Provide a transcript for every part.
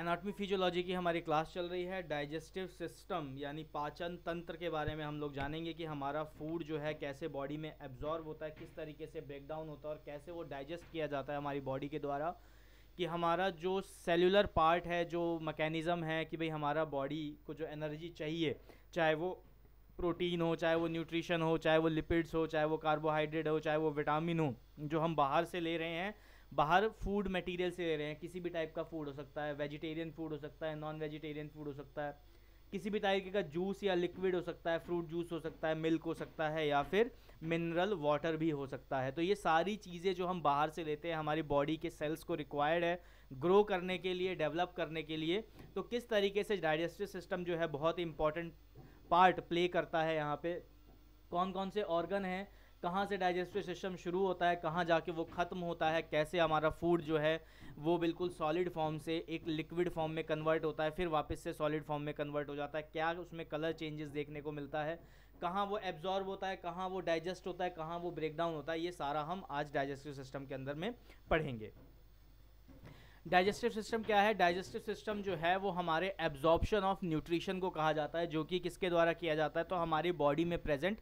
anatomy physiology की हमारी class चल रही है डाइजेस्टिव सिस्टम यानी पाचन तंत्र के बारे में हम लोग जानेंगे कि हमारा फूड जो है कैसे बॉडी में एब्जॉर्ब होता है किस तरीके से ब्रेकडाउन होता है और कैसे वो डाइजेस्ट किया जाता है हमारी बॉडी के द्वारा कि हमारा जो सेलुलर पार्ट है जो मकैनिज़म है कि भाई हमारा बॉडी को जो एनर्जी चाहिए चाहे वो प्रोटीन हो चाहे वो न्यूट्रिशन हो चाहे वो लिपिड्स हो चाहे वो कार्बोहाइड्रेट हो चाहे वो विटामिन हो जो हम बाहर से ले रहे हैं बाहर फूड मटेरियल से ले रहे हैं किसी भी टाइप का फूड हो सकता है वेजिटेरियन फूड हो सकता है नॉन वेजिटेरियन फूड हो सकता है किसी भी तरीके का जूस या लिक्विड हो सकता है फ्रूट जूस हो सकता है मिल्क हो सकता है या फिर मिनरल वाटर भी हो सकता है तो ये सारी चीज़ें जो हम बाहर से लेते हैं हमारी बॉडी के सेल्स को रिक्वायर्ड है ग्रो करने के लिए डेवलप करने के लिए तो किस तरीके से डाइजेस्टिव सिस्टम जो है बहुत इंपॉर्टेंट पार्ट प्ले करता है यहाँ पे कौन कौन से ऑर्गन हैं कहाँ से डाइजेस्टिव सिस्टम शुरू होता है कहाँ जाके वो ख़त्म होता है कैसे हमारा फूड जो है वो बिल्कुल सॉलिड फॉर्म से एक लिक्विड फॉर्म में कन्वर्ट होता है फिर वापस से सॉलिड फॉर्म में कन्वर्ट हो जाता है क्या उसमें कलर चेंजेस देखने को मिलता है कहाँ वो एब्जॉर्ब होता है कहाँ वो डाइजेस्ट होता है कहाँ वो ब्रेकडाउन होता है ये सारा हम आज डाइजेस्टिव सिस्टम के अंदर में पढ़ेंगे डाइजेस्टिव सिस्टम क्या है डाइजेस्टिव सिस्टम जो है वो हमारे एब्जॉर्प्शन ऑफ न्यूट्रिशन को कहा जाता है जो कि किसके द्वारा किया जाता है तो हमारी बॉडी में प्रेजेंट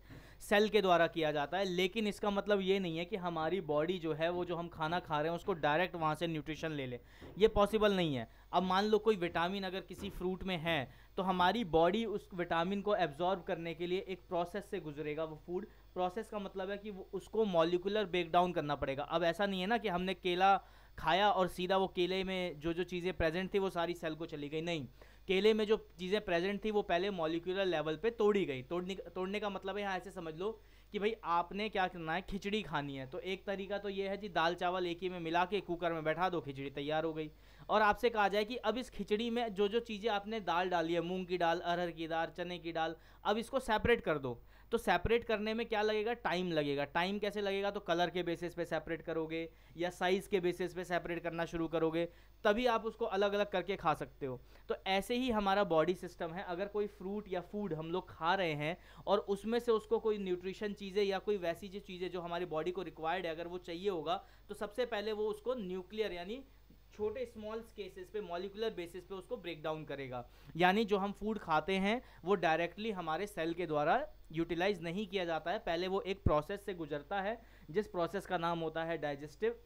सेल के द्वारा किया जाता है लेकिन इसका मतलब ये नहीं है कि हमारी बॉडी जो है वो जो हम खाना खा रहे हैं उसको डायरेक्ट वहाँ से न्यूट्रिशन ले ले ये पॉसिबल नहीं है अब मान लो कोई विटामिन अगर किसी फ्रूट में है तो हमारी बॉडी उस विटामिन को एब्जॉर्ब करने के लिए एक प्रोसेस से गुजरेगा वो फूड प्रोसेस का मतलब है कि वो उसको मॉलिकुलर ब्रेकडाउन करना पड़ेगा अब ऐसा नहीं है ना कि हमने केला खाया और सीधा वो केले में जो जो चीज़ें प्रेजेंट थी वो सारी सेल को चली गई नहीं केले में जो चीज़ें प्रेजेंट थी वो पहले मॉलिक्यूलर लेवल पे तोड़ी गई तोड़ने तोड़ने का मतलब है यहाँ ऐसे समझ लो कि भाई आपने क्या करना है खिचड़ी खानी है तो एक तरीका तो ये है जी दाल चावल एक ही में मिला के कुकर में बैठा दो खिचड़ी तैयार हो गई और आपसे कहा जाए कि अब इस खिचड़ी में जो जो चीज़ें आपने दाल डाली है मूंग की दाल अरहर की दाल चने की दाल अब इसको सेपरेट कर दो तो सेपरेट करने में क्या लगेगा टाइम लगेगा टाइम कैसे लगेगा तो कलर के बेसिस पे सेपरेट करोगे या साइज़ के बेसिस पे सेपरेट करना शुरू करोगे तभी आप उसको अलग अलग करके खा सकते हो तो ऐसे ही हमारा बॉडी सिस्टम है अगर कोई फ्रूट या फूड हम लोग खा रहे हैं और उसमें से उसको कोई न्यूट्रिशन चीज़ें या कोई वैसी जो चीज़ें जो हमारी बॉडी को रिक्वायर्ड है अगर वो चाहिए होगा तो सबसे पहले वो उसको न्यूक्लियर यानी छोटे स्मॉल केसेस पे मॉलिकुलर बेसिस पे उसको ब्रेक डाउन करेगा यानी जो हम फूड खाते हैं वो डायरेक्टली हमारे सेल के द्वारा यूटिलाइज नहीं किया जाता है पहले वो एक प्रोसेस से गुजरता है जिस प्रोसेस का नाम होता है डाइजेस्टिव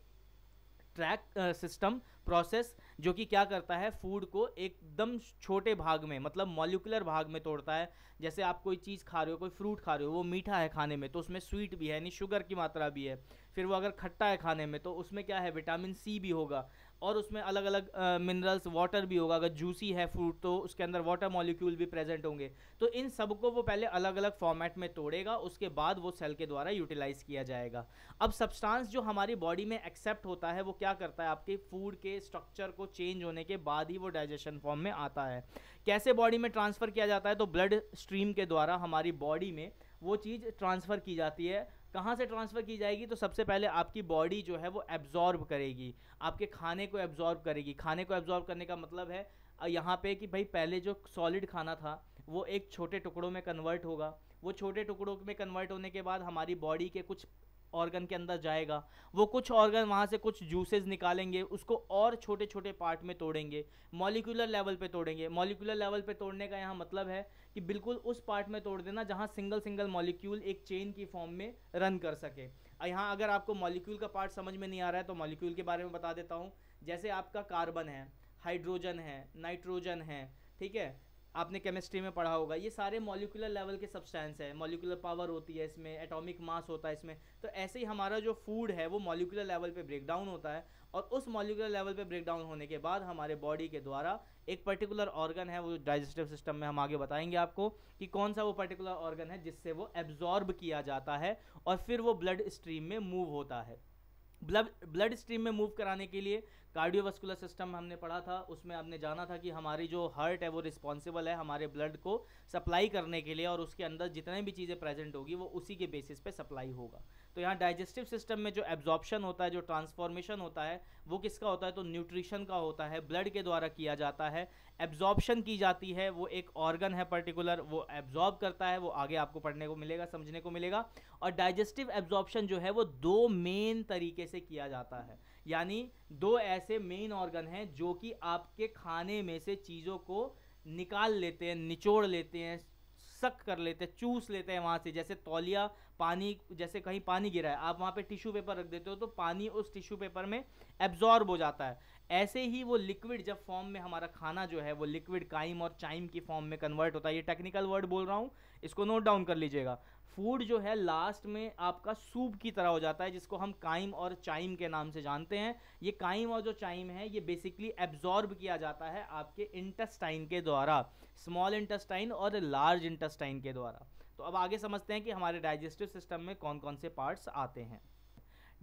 ट्रैक सिस्टम प्रोसेस जो कि क्या करता है फूड को एकदम छोटे भाग में मतलब मॉलिकुलर भाग में तोड़ता है जैसे आप कोई चीज़ खा रहे हो कोई फ्रूट खा रहे हो वो मीठा है खाने में तो उसमें स्वीट भी है यानी शुगर की मात्रा भी है फिर वो अगर खट्टा है खाने में तो उसमें क्या है विटामिन सी भी होगा और उसमें अलग अलग मिनरल्स वाटर भी होगा अगर जूसी है फ्रूट तो उसके अंदर वाटर मॉलिक्यूल भी प्रेजेंट होंगे तो इन सबको वो पहले अलग अलग फॉर्मेट में तोड़ेगा उसके बाद वो सेल के द्वारा यूटिलाइज़ किया जाएगा अब सब्सटेंस जो हमारी बॉडी में एक्सेप्ट होता है वो क्या करता है आपके फूड के स्ट्रक्चर को चेंज होने के बाद ही वो डाइजेशन फॉर्म में आता है कैसे बॉडी में ट्रांसफ़र किया जाता है तो ब्लड स्ट्रीम के द्वारा हमारी बॉडी में वो चीज़ ट्रांसफ़र की जाती है कहाँ से ट्रांसफ़र की जाएगी तो सबसे पहले आपकी बॉडी जो है वो एब्जॉर्ब करेगी आपके खाने को एब्जॉर्ब करेगी खाने को एब्जॉर्ब करने का मतलब है यहाँ पे कि भाई पहले जो सॉलिड खाना था वो एक छोटे टुकड़ों में कन्वर्ट होगा वो छोटे टुकड़ों में कन्वर्ट होने के बाद हमारी बॉडी के कुछ ऑर्गन के अंदर जाएगा वो कुछ ऑर्गन वहाँ से कुछ जूसेस निकालेंगे उसको और छोटे छोटे पार्ट में तोड़ेंगे मॉलिकुलर लेवल पे तोड़ेंगे मॉलिकुलर लेवल पे तोड़ने का यहाँ मतलब है कि बिल्कुल उस पार्ट में तोड़ देना जहाँ सिंगल सिंगल मॉलिक्यूल एक चेन की फॉर्म में रन कर सके यहाँ अगर आपको मॉलिक्यूल का पार्ट समझ में नहीं आ रहा है तो मॉलिक्यूल के बारे में बता देता हूँ जैसे आपका कार्बन है हाइड्रोजन है नाइट्रोजन है ठीक है आपने केमिस्ट्री में पढ़ा होगा ये सारे मॉलिकुलर लेवल के सब्सटेंस है मॉलिकुलर पावर होती है इसमें एटॉमिक मास होता है इसमें तो ऐसे ही हमारा जो फूड है वो मॉलिकुलर लेवल पे ब्रेक डाउन होता है और उस मॉलिकुलर लेवल पे ब्रेक डाउन होने के बाद हमारे बॉडी के द्वारा एक पर्टिकुलर ऑर्गन है वो डाइजेस्टिव सिस्टम में हम आगे बताएंगे आपको कि कौन सा वो पर्टिकुलर ऑर्गन है जिससे वो एब्जॉर्ब किया जाता है और फिर वो ब्लड स्ट्रीम में मूव होता है ब्लड ब्लड स्ट्रीम में मूव कराने के लिए कार्डियोवास्कुलर सिस्टम हमने पढ़ा था उसमें हमने जाना था कि हमारी जो हार्ट है वो रिस्पॉन्सिबल है हमारे ब्लड को सप्लाई करने के लिए और उसके अंदर जितने भी चीज़ें प्रेजेंट होगी वो उसी के बेसिस पे सप्लाई होगा तो यहाँ डाइजेस्टिव सिस्टम में जो एब्जॉर्प्शन होता है जो ट्रांसफॉर्मेशन होता है वो किसका होता है तो न्यूट्रिशन का होता है ब्लड के द्वारा किया जाता है एब्जॉर्प्शन की जाती है वो एक ऑर्गन है पर्टिकुलर वो एब्जॉर्ब करता है वो आगे आपको पढ़ने को मिलेगा समझने को मिलेगा और डाइजेस्टिव एब्जॉर्प्शन जो है वो दो मेन तरीके से किया जाता है यानी दो ऐसे मेन ऑर्गन हैं जो कि आपके खाने में से चीज़ों को निकाल लेते हैं निचोड़ लेते हैं सक कर लेते हैं चूस लेते हैं वहाँ से जैसे तौलिया पानी जैसे कहीं पानी गिरा है आप वहाँ पे टिश्यू पेपर रख देते हो तो पानी उस टिश्यू पेपर में एब्जॉर्ब हो जाता है ऐसे ही वो लिक्विड जब फॉर्म में हमारा खाना जो है वो लिक्विड काइम और चाइम की फॉर्म में कन्वर्ट होता है ये टेक्निकल वर्ड बोल रहा हूँ इसको नोट डाउन कर लीजिएगा फूड जो है लास्ट में आपका सूप की तरह हो जाता है जिसको हम काइम और चाइम के नाम से जानते हैं ये काइम और जो चाइम है ये बेसिकली एब्जॉर्ब किया जाता है आपके इंटेस्टाइन के द्वारा स्मॉल इंटेस्टाइन और लार्ज इंटेस्टाइन के द्वारा तो अब आगे समझते हैं कि हमारे डाइजेस्टिव सिस्टम में कौन कौन से पार्ट्स आते हैं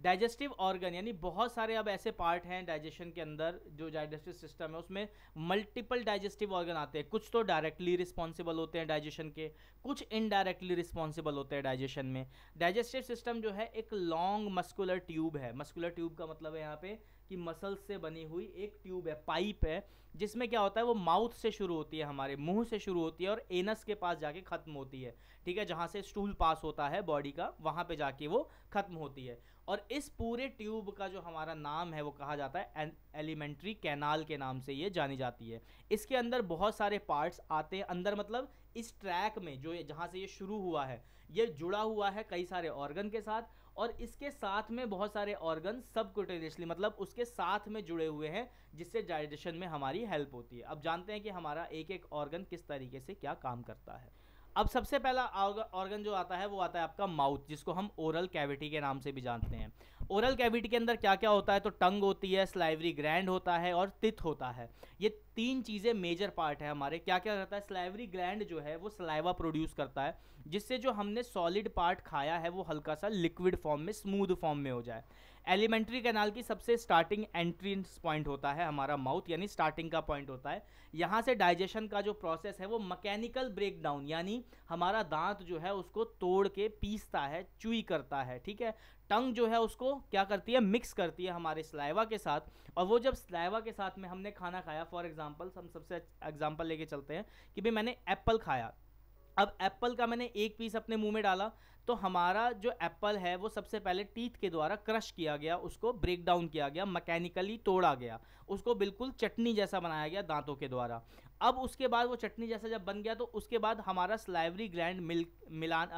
डाइजेस्टिव ऑर्गन यानी बहुत सारे अब ऐसे पार्ट हैं डाइजेशन के अंदर जो डाइजेस्टिव सिस्टम है उसमें मल्टीपल डाइजेस्टिव ऑर्गन आते हैं कुछ तो डायरेक्टली रिस्पॉन्सिबल होते हैं डाइजेशन के कुछ इनडायरेक्टली रिस्पॉन्सिबल होते हैं डाइजेशन में डाइजेस्टिव सिस्टम जो है एक लॉन्ग मस्कुलर ट्यूब है मस्कुलर ट्यूब का मतलब है यहाँ पे कि मसल्स से बनी हुई एक ट्यूब है पाइप है जिसमें क्या होता है वो माउथ से शुरू होती है हमारे मुंह से शुरू होती है और एनस के पास जाके ख़त्म होती है ठीक है जहाँ से स्टूल पास होता है बॉडी का वहाँ पे जाके वो ख़त्म होती है और इस पूरे ट्यूब का जो हमारा नाम है वो कहा जाता है एलिमेंट्री कैनाल के नाम से ये जानी जाती है इसके अंदर बहुत सारे पार्ट्स आते हैं अंदर मतलब इस ट्रैक में जो जहाँ से ये शुरू हुआ है ये जुड़ा हुआ है कई सारे ऑर्गन के साथ और इसके साथ में बहुत सारे ऑर्गन सबक्यूटेनियसली मतलब उसके साथ में जुड़े हुए हैं जिससे डाइजेशन में हमारी हेल्प होती है अब जानते हैं कि हमारा एक एक ऑर्गन किस तरीके से क्या काम करता है अब सबसे पहला ऑर्गन जो आता है वो आता है आपका माउथ जिसको हम ओरल कैविटी के नाम से भी जानते हैं ओरल कैविटी के अंदर क्या क्या होता है तो टंग होती है स्लाइवरी ग्रैंड होता है और तिथ होता है ये तीन चीज़ें मेजर पार्ट है हमारे क्या क्या करता है स्लाइवरी ग्रैंड जो है वो स्लाइवा प्रोड्यूस करता है जिससे जो हमने सॉलिड पार्ट खाया है वो हल्का सा लिक्विड फॉर्म में स्मूद फॉर्म में हो जाए एलिमेंट्री कैनाल की सबसे स्टार्टिंग एंट्रेंस पॉइंट होता है हमारा माउथ यानी स्टार्टिंग का पॉइंट होता है यहाँ से डाइजेशन का जो प्रोसेस है वो मैकेनिकल ब्रेकडाउन यानी हमारा दांत जो है उसको तोड़ के पीसता है चुई करता है ठीक है टंग जो है उसको क्या करती है मिक्स करती है हमारे स्लाइवा के साथ और वो जब स्लाइवा के साथ में हमने खाना खाया फॉर एग्जाम्पल हम सबसे एग्जाम्पल लेके चलते हैं कि भाई मैंने एप्पल खाया अब एप्पल का मैंने एक पीस अपने मुंह में डाला तो हमारा जो एप्पल है वो सबसे पहले टीथ के द्वारा क्रश किया गया उसको ब्रेक डाउन किया गया मैकेनिकली तोड़ा गया उसको बिल्कुल चटनी जैसा बनाया गया दांतों के द्वारा अब उसके बाद वो चटनी जैसा जब बन गया तो उसके बाद हमारा स्लाइवरी ग्लैंड मिल मिलान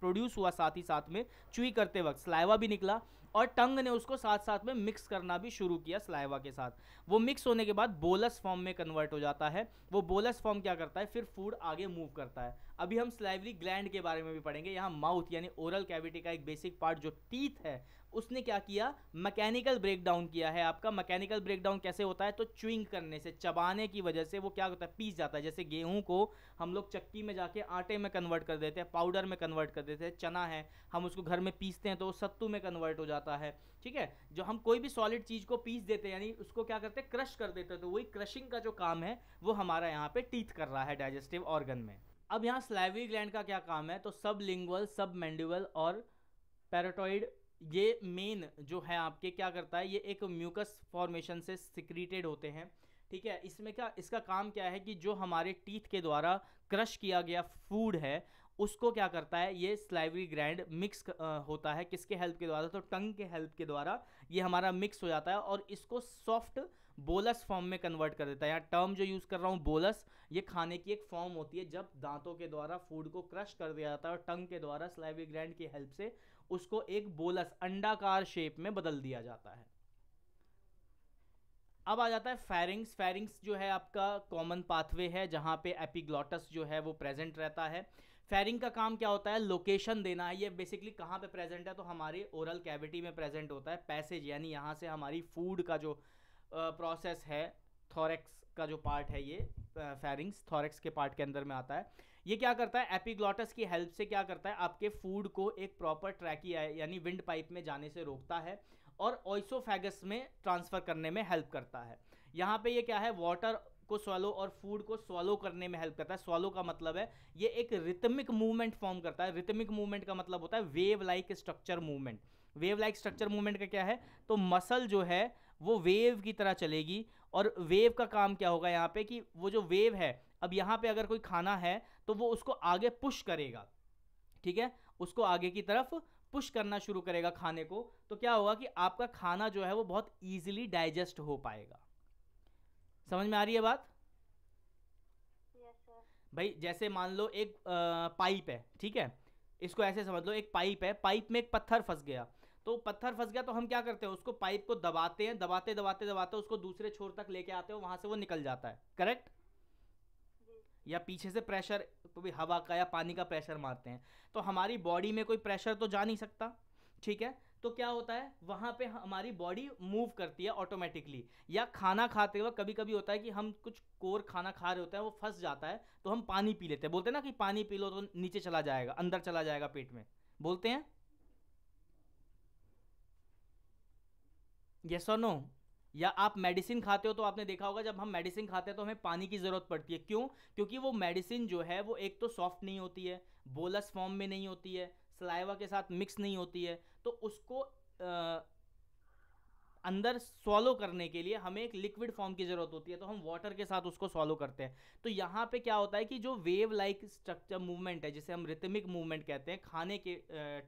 प्रोड्यूस हुआ साथ ही साथ में चुई करते वक्त स्लाइवा भी निकला और टंग ने उसको साथ साथ में मिक्स करना भी शुरू किया स्लाइवा के साथ वो मिक्स होने के बाद बोलस फॉर्म में कन्वर्ट हो जाता है वो बोलस फॉर्म क्या करता है फिर फूड आगे मूव करता है अभी हम स्लाइवरी ग्लैंड के बारे में भी पढ़ेंगे यहाँ माउथ यानी ओरल कैविटी का एक बेसिक पार्ट जो टीथ है उसने क्या किया मैकेनिकल ब्रेकडाउन किया है आपका मैकेनिकल ब्रेकडाउन कैसे होता है तो चुइंग करने से चबाने की वजह से वो क्या होता है पीस जाता है जैसे गेहूं को हम लोग चक्की में जाके आटे में कन्वर्ट कर देते हैं पाउडर में कन्वर्ट कर देते हैं चना है हम उसको घर में पीसते हैं तो सत्तू में कन्वर्ट हो जाता है ठीक है जो हम कोई भी सॉलिड चीज़ को पीस देते हैं यानी उसको क्या करते हैं क्रश कर देते हैं तो वही क्रशिंग का जो काम है वो हमारा यहाँ पे टीथ कर रहा है डाइजेस्टिव ऑर्गन में अब यहाँ स्लाइवी ग्लैंड का क्या काम है तो सब लिंगुअल सब मैंडल और पैराटॉइड ये मेन जो है आपके क्या करता है ये एक म्यूकस फॉर्मेशन से सिक्रीटेड होते हैं ठीक है इसमें क्या इसका काम क्या है कि जो हमारे टीथ के द्वारा क्रश किया गया फूड है उसको क्या करता है ये स्लाइवरी ग्रैंड मिक्स होता है किसके हेल्प के द्वारा तो टंग के हेल्प के द्वारा ये हमारा मिक्स हो जाता है और इसको सॉफ्ट बोलस फॉर्म में कन्वर्ट कर देता है यहाँ टर्म जो यूज़ कर रहा हूँ बोलस ये खाने की एक फॉर्म होती है जब दांतों के द्वारा फूड को क्रश कर दिया जाता है और टंग के द्वारा स्लाइवी ग्रैंड की हेल्प से उसको एक बोलस अंडाकार शेप में बदल दिया जाता है अब आ जाता है फेरिंग्स फेरिंग्स जो है आपका कॉमन पाथवे है जहाँ पे एपिग्लॉटस जो है वो प्रेजेंट रहता है फेरिंग का काम क्या होता है लोकेशन देना है ये बेसिकली कहाँ पे प्रेजेंट है तो हमारे ओरल कैविटी में प्रेजेंट होता है पैसेज यानी यहाँ से हमारी फूड का जो प्रोसेस है थॉरेक्स का जो पार्ट है ये फेरिंग्स थॉरेक्स के पार्ट के अंदर में आता है ये क्या करता है एपिग्लॉटस की हेल्प से क्या करता है आपके फूड को एक प्रॉपर ट्रैकिया यानी विंड पाइप में जाने से रोकता है और ऑइसोफेगस में ट्रांसफ़र करने में हेल्प करता है यहाँ पे ये क्या है वाटर को स्वालो और फूड को स्वालो करने में हेल्प करता है स्वालो का मतलब है ये एक रिथमिक मूवमेंट फॉर्म करता है रिथमिक मूवमेंट का मतलब होता है wave like structure movement wave like structure movement का क्या है तो मसल जो है वो वेव की तरह चलेगी और वेव का काम क्या होगा यहाँ पे कि वो जो वेव है अब यहाँ पे अगर कोई खाना है तो वो उसको आगे पुश करेगा ठीक है उसको आगे की तरफ पुश करना शुरू करेगा खाने को तो क्या होगा कि आपका खाना जो है वो बहुत ईजिली डाइजेस्ट हो पाएगा समझ में आ रही है बात भाई जैसे मान लो एक आ, पाइप है ठीक है इसको ऐसे समझ लो एक पाइप है पाइप में एक पत्थर फंस गया तो पत्थर फंस गया तो हम क्या करते हैं उसको पाइप को दबाते हैं दबाते दबाते दबाते उसको दूसरे छोर तक लेके आते हो वहां से वो निकल जाता है करेक्ट या पीछे से प्रेशर भी हवा का या पानी का प्रेशर मारते हैं तो हमारी बॉडी में कोई प्रेशर तो जा नहीं सकता ठीक है तो क्या होता है वहाँ पे हमारी बॉडी मूव करती है ऑटोमेटिकली या खाना खाते वक्त कभी कभी होता है कि हम कुछ कोर खाना खा रहे होते हैं वो फंस जाता है तो हम पानी पी लेते हैं बोलते हैं ना कि पानी पी लो तो नीचे चला जाएगा अंदर चला जाएगा पेट में बोलते हैं येस और नो या आप मेडिसिन खाते हो तो आपने देखा होगा जब हम मेडिसिन खाते हैं तो हमें पानी की ज़रूरत पड़ती है क्यों क्योंकि वो मेडिसिन जो है वो एक तो सॉफ्ट नहीं होती है बोलस फॉर्म में नहीं होती है सलाइवा के साथ मिक्स नहीं होती है तो उसको आ, अंदर सॉलो करने के लिए हमें एक लिक्विड फॉर्म की ज़रूरत होती है तो हम वाटर के साथ उसको सॉलो करते हैं तो यहाँ पे क्या होता है कि जो वेव लाइक स्ट्रक्चर मूवमेंट है जिसे हम रिथमिक मूवमेंट कहते हैं खाने के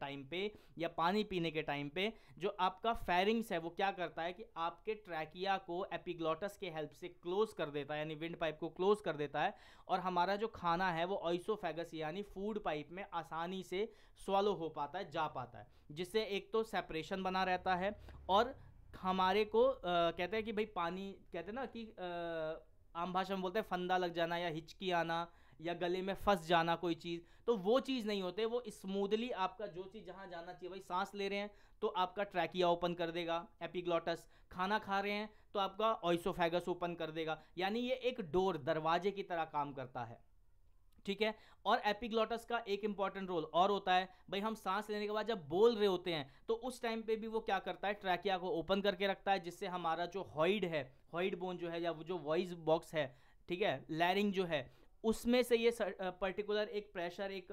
टाइम पे या पानी पीने के टाइम पे जो आपका फेरिंग्स है वो क्या करता है कि आपके ट्रैकिया को एपिग्लॉटस के हेल्प से क्लोज कर देता है यानी विंड पाइप को क्लोज कर देता है और हमारा जो खाना है वो ऑइसोफेगस यानी फूड पाइप में आसानी से सॉलो हो पाता है जा पाता है जिससे एक तो सेपरेशन बना रहता है और हमारे को आ, कहते हैं कि भाई पानी कहते हैं ना कि आ, आम भाषा में बोलते हैं फंदा लग जाना या हिचकी आना या गले में फंस जाना कोई चीज़ तो वो चीज़ नहीं होते वो स्मूदली आपका जो चीज़ जहाँ जाना चाहिए भाई सांस ले रहे हैं तो आपका ट्रैकिया ओपन कर देगा एपिग्लॉटस खाना खा रहे हैं तो आपका ऑइसोफेगस ओपन कर देगा यानी ये एक डोर दरवाजे की तरह काम करता है ठीक है और एपिग्लॉटस का एक इंपॉर्टेंट रोल और होता है भाई हम सांस लेने के बाद जब बोल रहे होते हैं तो उस टाइम पे भी वो क्या करता है ट्रैकिया को ओपन करके रखता है जिससे हमारा जो हॉइड है हॉइड बोन जो है या वो जो वॉइस बॉक्स है ठीक है लैरिंग जो है उसमें से ये पर्टिकुलर एक प्रेशर एक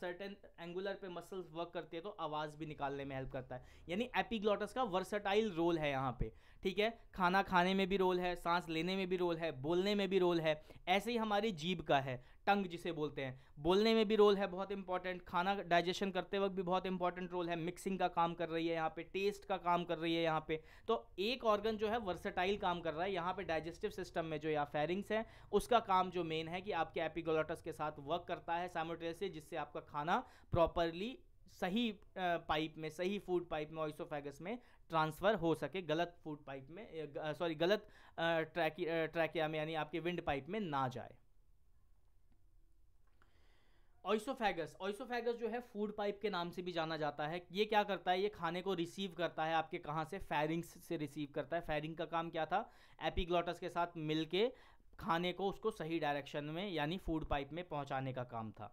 सर्टेन एंगुलर पे मसल्स वर्क करती है तो आवाज़ भी निकालने में हेल्प करता है यानी एपिग्लॉटस का वर्सटाइल रोल है यहाँ पे ठीक है खाना खाने में भी रोल है सांस लेने में भी रोल है बोलने में भी रोल है ऐसे ही हमारी जीभ का है टंग जिसे बोलते हैं बोलने में भी रोल है बहुत इंपॉर्टेंट खाना डाइजेशन करते वक्त भी बहुत इंपॉर्टेंट रोल है मिक्सिंग का काम कर रही है यहाँ पे टेस्ट का काम कर रही है यहाँ पे तो एक ऑर्गन जो है वर्सेटाइल काम कर रहा है यहाँ पे डाइजेस्टिव सिस्टम में जो या फेरिंग्स है उसका काम जो मेन है कि आपके एपिगोलोटस के साथ वर्क करता है से जिससे आपका खाना प्रॉपरली सही पाइप में सही फूड पाइप में ऑइसोफेगस में ट्रांसफ़र हो सके गलत फूड पाइप में सॉरी गलत ट्रैकिया में यानी आपके विंड पाइप में ना जाए ऑइसोफेगस ऑइसोफेगस जो है फूड पाइप के नाम से भी जाना जाता है ये क्या करता है ये खाने को रिसीव करता है आपके कहाँ से फैरिंग्स से रिसीव करता है फैरिंग का काम क्या था एपिग्लॉटस के साथ मिल खाने को उसको सही डायरेक्शन में यानी फूड पाइप में पहुंचाने का काम था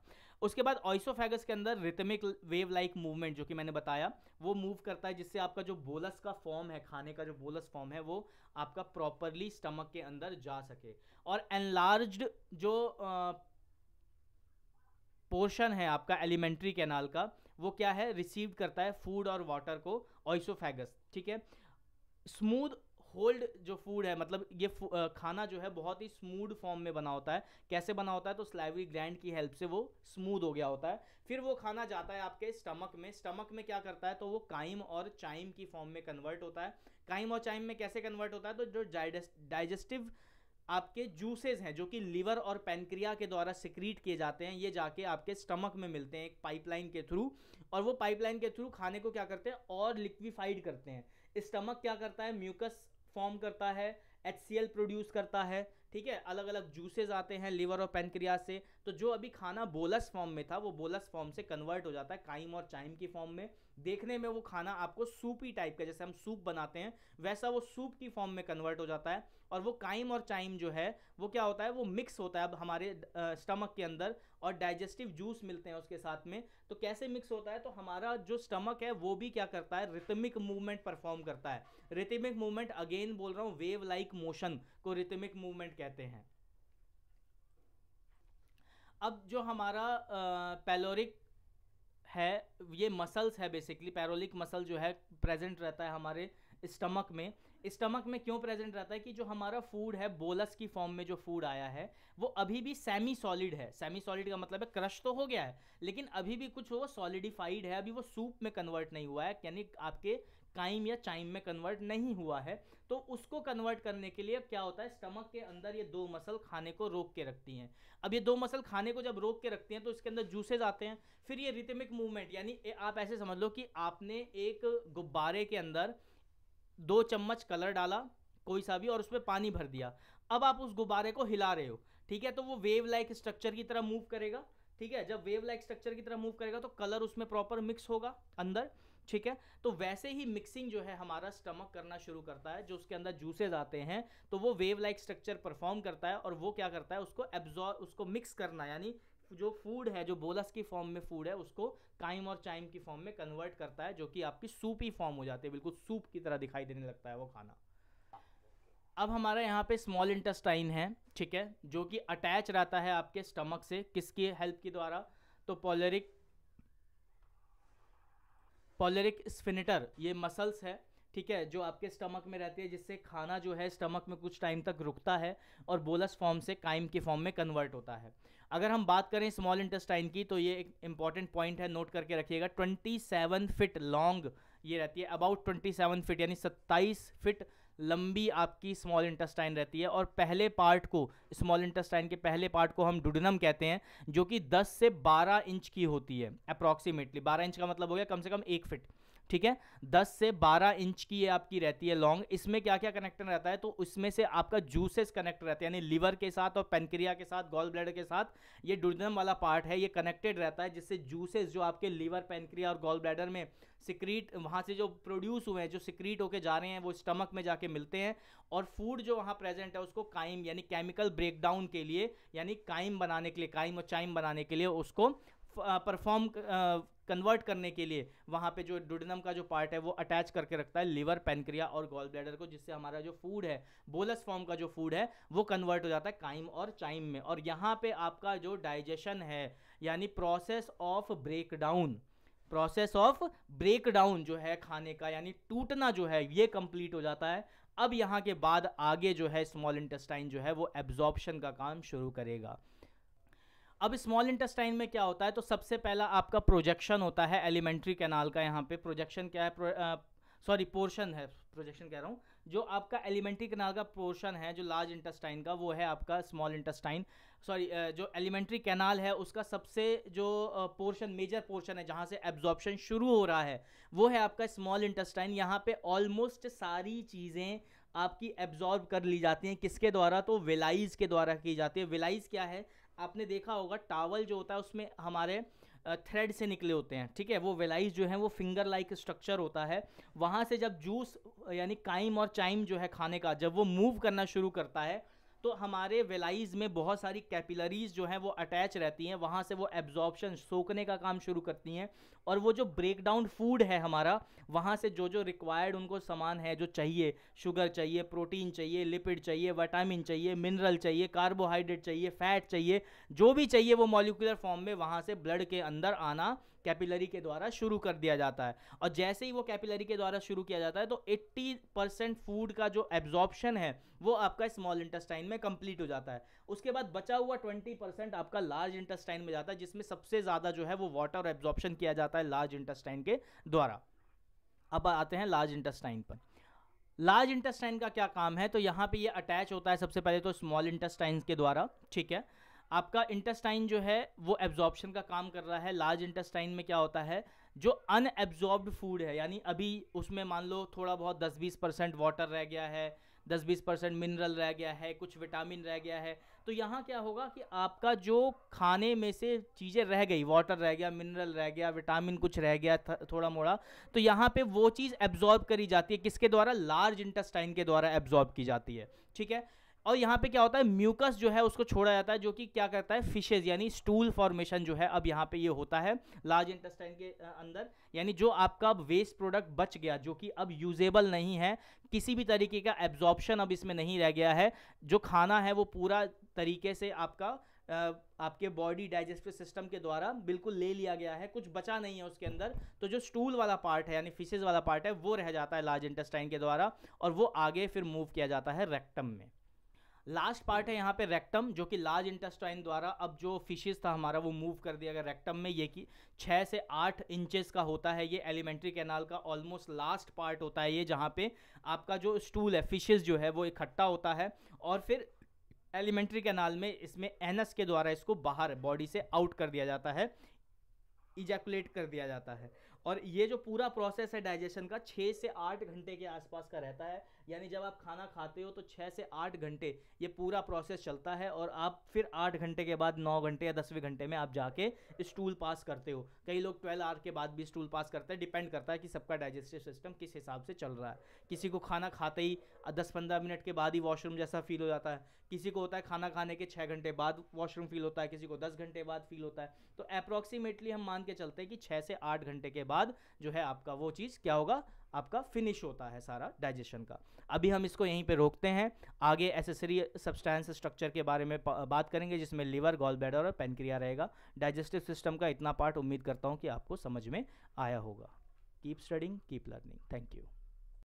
उसके बाद ऑइसोफेगस के अंदर रिथमिक वेव लाइक मूवमेंट जो कि मैंने बताया वो मूव करता है जिससे आपका जो बोलस का फॉर्म है खाने का जो बोलस फॉर्म है वो आपका प्रॉपरली स्टमक के अंदर जा सके और एनलार्ज जो आ, पोर्शन है आपका एलिमेंट्री कैनाल का वो क्या है रिसीव करता है फूड और वाटर को ऑइसोफेगस ठीक है स्मूद होल्ड जो फूड है मतलब ये खाना जो है बहुत ही स्मूद फॉर्म में बना होता है कैसे बना होता है तो स्लाइवरी ग्रैंड की हेल्प से वो स्मूद हो गया होता है फिर वो खाना जाता है आपके स्टमक में स्टमक में क्या करता है तो वो काइम और चाइम की फॉर्म में कन्वर्ट होता है काइम और चाइम में कैसे कन्वर्ट होता है तो जो डाइजेस्टिव आपके जूसेज हैं जो कि लीवर और पेनक्रिया के द्वारा सिक्रीट किए जाते हैं ये जाके आपके स्टमक में मिलते हैं एक पाइपलाइन के थ्रू और वो पाइपलाइन के थ्रू खाने को क्या करते हैं और लिक्विफाइड करते हैं स्टमक क्या करता है म्यूकस फॉर्म करता है एच प्रोड्यूस करता है ठीक है अलग अलग जूसेज आते हैं लीवर और पेनक्रिया से तो जो अभी खाना बोलस फॉर्म में था वो बोलस फॉर्म से कन्वर्ट हो जाता है काइम और चाइम की फॉर्म में देखने में वो खाना आपको सूपी टाइप का जैसे हम सूप बनाते हैं वैसा वो सूप की फॉर्म में कन्वर्ट हो जाता है और वो काइम और चाइम जो है वो क्या होता है वो मिक्स होता है अब हमारे स्टमक के अंदर और डाइजेस्टिव जूस मिलते हैं उसके साथ में तो कैसे मिक्स होता है तो हमारा जो स्टमक है वो भी क्या करता है रिथमिक मूवमेंट परफॉर्म करता है रिथमिक मूवमेंट अगेन बोल रहा हूँ वेव लाइक मोशन को रिथमिक मूवमेंट कहते हैं अब जो हमारा पेलोरिक है ये मसल्स है बेसिकली पैरोलिक मसल जो है प्रेजेंट रहता है हमारे स्टमक में स्टमक में क्यों प्रेजेंट रहता है कि जो हमारा फूड है बोलस की फॉर्म में जो फूड आया है वो अभी भी सेमी सॉलिड है सेमी सॉलिड का मतलब है क्रश तो हो गया है लेकिन अभी भी कुछ वो सॉलिडिफाइड है अभी वो सूप में कन्वर्ट नहीं हुआ है यानी आपके काइम या चाइम में कन्वर्ट नहीं हुआ है तो उसको कन्वर्ट करने के लिए क्या होता है स्टमक के अंदर ये दो मसल खाने को रोक के रखती हैं अब ये दो मसल खाने को जब रोक के रखती हैं तो इसके अंदर जूसेज आते हैं फिर ये रिथमिक मूवमेंट यानी आप ऐसे समझ लो कि आपने एक गुब्बारे के अंदर दो चम्मच कलर डाला कोई सा भी और उसमें पानी भर दिया अब आप उस गुब्बारे को हिला रहे हो ठीक है तो वो वेव लाइक स्ट्रक्चर की तरह मूव करेगा ठीक है जब वेव लाइक स्ट्रक्चर की तरह मूव करेगा तो कलर उसमें प्रॉपर मिक्स होगा अंदर ठीक है तो वैसे ही मिक्सिंग जो है हमारा स्टमक करना शुरू करता है जो उसके अंदर जूसेज आते हैं तो वो वेव लाइक स्ट्रक्चर परफॉर्म करता है और वो क्या करता है उसको एब्जॉर्व उसको मिक्स करना यानी जो फूड है जो बोलस की फॉर्म में फूड है उसको काइम और चाइम की फॉर्म में कन्वर्ट करता है जो कि आपकी सूप ही फॉर्म हो जाती है बिल्कुल सूप की तरह दिखाई देने लगता है वो खाना अब हमारे यहाँ पे स्मॉल इंटेस्टाइन है ठीक है जो कि अटैच रहता है आपके स्टमक से किसकी हेल्प के द्वारा तो पोलरिक पोलरिक स्फिनेटर ये मसल्स है ठीक है जो आपके स्टमक में रहती है जिससे खाना जो है स्टमक में कुछ टाइम तक रुकता है और बोलस फॉर्म से काइम के फॉर्म में कन्वर्ट होता है अगर हम बात करें स्मॉल इंटेस्टाइन की तो ये एक इंपॉर्टेंट पॉइंट है नोट करके रखिएगा 27 फिट लॉन्ग ये रहती है अबाउट 27 फिट यानी 27 फिट लंबी आपकी स्मॉल इंटेस्टाइन रहती है और पहले पार्ट को स्मॉल इंटेस्टाइन के पहले पार्ट को हम डुडनम कहते हैं जो कि 10 से 12 इंच की होती है अप्रॉक्सीमेटली 12 इंच का मतलब हो गया कम से कम एक फिट ठीक है 10 से 12 इंच की ये आपकी रहती है लॉन्ग इसमें क्या क्या कनेक्टर रहता है तो उसमें से आपका जूसेस कनेक्ट रहता है यानी लीवर के साथ और पेनक्रिया के साथ गॉल ब्लैडर के साथ ये डुर्दम वाला पार्ट है ये कनेक्टेड रहता है जिससे जूसेस जो आपके लीवर पेनक्रिया और गॉल ब्लैडर में सिक्रीट वहाँ से जो प्रोड्यूस हुए हैं जो सिक्रीट होके जा रहे हैं वो स्टमक में जाके मिलते हैं और फूड जो वहाँ प्रेजेंट है उसको काइम यानी केमिकल ब्रेकडाउन के लिए यानी काइम बनाने के लिए काइम और चाइम बनाने के लिए उसको परफॉर्म कन्वर्ट करने के लिए वहाँ पे जो डुडनम का जो पार्ट है वो अटैच करके रखता है लिवर पेनक्रिया और गॉल ब्लैडर को जिससे हमारा जो फूड है बोलस फॉर्म का जो फूड है वो कन्वर्ट हो जाता है काइम और चाइम में और यहाँ पे आपका जो डाइजेशन है यानी process of break down process of break down जो है खाने का यानी टूटना जो है ये कंप्लीट हो जाता है अब यहाँ के बाद आगे जो है स्मॉल इंटेस्टाइन जो है वो एब्जॉर्बशन का काम शुरू करेगा अब स्मॉल इंटेस्टाइन में क्या होता है तो सबसे पहला आपका प्रोजेक्शन होता है एलिमेंट्री कैनाल का यहाँ पे प्रोजेक्शन क्या है सॉरी पोर्शन है प्रोजेक्शन कह रहा हूँ जो आपका एलिमेंट्री कैनाल का पोर्शन है जो लार्ज इंटेस्टाइन का वो है आपका स्मॉल इंटेस्टाइन सॉरी जो एलिमेंट्री कैनाल है उसका सबसे जो पोर्शन मेजर पोर्शन है जहाँ से एब्जॉर्बशन शुरू हो रहा है वो है आपका स्मॉल इंटेस्टाइन यहाँ पे ऑलमोस्ट सारी चीज़ें आपकी एब्जॉर्ब कर ली जाती हैं किसके द्वारा तो विलाइज के द्वारा की जाती है विलाइज क्या है आपने देखा होगा टावल जो होता है उसमें हमारे थ्रेड से निकले होते हैं ठीक है वो वेलाइज जो है वो फिंगर लाइक स्ट्रक्चर होता है वहाँ से जब जूस यानी काइम और चाइम जो है खाने का जब वो मूव करना शुरू करता है तो हमारे वेलाइज में बहुत सारी कैपिलरीज जो हैं वो अटैच रहती हैं वहाँ से वो एब्जॉर्बशन सोखने का काम शुरू करती हैं और वो जो ब्रेकडाउन फूड है हमारा वहाँ से जो जो रिक्वायर्ड उनको सामान है जो चाहिए शुगर चाहिए प्रोटीन चाहिए लिपिड चाहिए वाइटामिन चाहिए मिनरल चाहिए कार्बोहाइड्रेट चाहिए फैट चाहिए जो भी चाहिए वो मॉलिकुलर फॉर्म में वहाँ से ब्लड के अंदर आना कैपिलरी के द्वारा शुरू कर दिया जाता है और जैसे ही वो कैपिलरी के द्वारा शुरू किया जाता है तो 80 परसेंट फूड का जो एब्जॉर्प्शन है वो आपका स्मॉल इंटेस्टाइन में कंप्लीट हो जाता है उसके बाद बचा हुआ 20 परसेंट आपका लार्ज इंटेस्टाइन में जाता है जिसमें सबसे ज़्यादा जो है वो वाटर एब्जॉर्प्शन किया जाता है लार्ज इंटेस्टाइन के द्वारा अब आते हैं लार्ज इंटेस्टाइन पर लार्ज इंटेस्टाइन का क्या काम है तो यहाँ पे ये अटैच होता है सबसे पहले तो स्मॉल इंटेस्टाइन के द्वारा ठीक है आपका इंटेस्टाइन जो है वो एब्जॉर्बशन का काम कर रहा है लार्ज इंटेस्टाइन में क्या होता है जो अनएब्जॉर्ब्ड फूड है यानी अभी उसमें मान लो थोड़ा बहुत 10-20 परसेंट वाटर रह गया है 10-20 परसेंट मिनरल रह गया है कुछ विटामिन रह गया है तो यहाँ क्या होगा कि आपका जो खाने में से चीज़ें रह गई वाटर रह गया मिनरल रह गया विटामिन कुछ रह गया थोड़ा मोड़ा तो यहाँ पे वो चीज़ एब्जॉर्ब करी जाती है किसके द्वारा लार्ज इंटेस्टाइन के द्वारा एब्जॉर्ब की जाती है ठीक है और यहाँ पे क्या होता है म्यूकस जो है उसको छोड़ा जाता है जो कि क्या करता है फिशेज यानी स्टूल फॉर्मेशन जो है अब यहाँ पे ये यह होता है लार्ज इंटेस्टाइन के अंदर यानी जो आपका अब वेस्ट प्रोडक्ट बच गया जो कि अब यूजेबल नहीं है किसी भी तरीके का एब्जॉर्प्शन अब इसमें नहीं रह गया है जो खाना है वो पूरा तरीके से आपका आपके बॉडी डाइजेस्टिव सिस्टम के द्वारा बिल्कुल ले लिया गया है कुछ बचा नहीं है उसके अंदर तो जो स्टूल वाला पार्ट है यानी फिशेज वाला पार्ट है वो रह जाता है लार्ज इंटेस्टाइन के द्वारा और वो आगे फिर मूव किया जाता है रेक्टम में लास्ट पार्ट है यहाँ पे रेक्टम जो कि लार्ज इंटेस्टाइन द्वारा अब जो फिशेस था हमारा वो मूव कर दिया गया रेक्टम में ये कि छः से आठ इंचेस का होता है ये एलिमेंट्री कैनाल का ऑलमोस्ट लास्ट पार्ट होता है ये जहाँ पे आपका जो स्टूल है फिशेस जो है वो इकट्ठा होता है और फिर एलिमेंट्री कैनाल में इसमें एनएस के द्वारा इसको बाहर बॉडी से आउट कर दिया जाता है इजैकुलेट कर दिया जाता है और ये जो पूरा प्रोसेस है डाइजेशन का छः से आठ घंटे के आसपास का रहता है यानी जब आप खाना खाते हो तो छः से आठ घंटे ये पूरा प्रोसेस चलता है और आप फिर आठ घंटे के बाद नौ घंटे या दसवें घंटे में आप जाके स्टूल पास करते हो कई लोग ट्वेल्व आवर के बाद भी स्टूल पास करते हैं डिपेंड करता है कि सबका डाइजेस्टिव सिस्टम किस हिसाब से चल रहा है किसी को खाना खाते ही दस पंद्रह मिनट के बाद ही वॉशरूम जैसा फील हो जाता है किसी को होता है खाना खाने के छः घंटे बाद वॉशरूम फील होता है किसी को दस घंटे बाद फील होता है तो अप्रॉक्सीमेटली हम मान के चलते हैं कि छः से आठ घंटे के बाद जो है आपका वो चीज़ क्या होगा आपका फिनिश होता है सारा डाइजेशन का अभी हम इसको यहीं पे रोकते हैं आगे एसेसरी सब्सटेंस स्ट्रक्चर के बारे में बात करेंगे जिसमें लीवर गॉल बैडर और पेनक्रिया रहेगा डाइजेस्टिव सिस्टम का इतना पार्ट उम्मीद करता हूँ कि आपको समझ में आया होगा keep studying keep learning thank you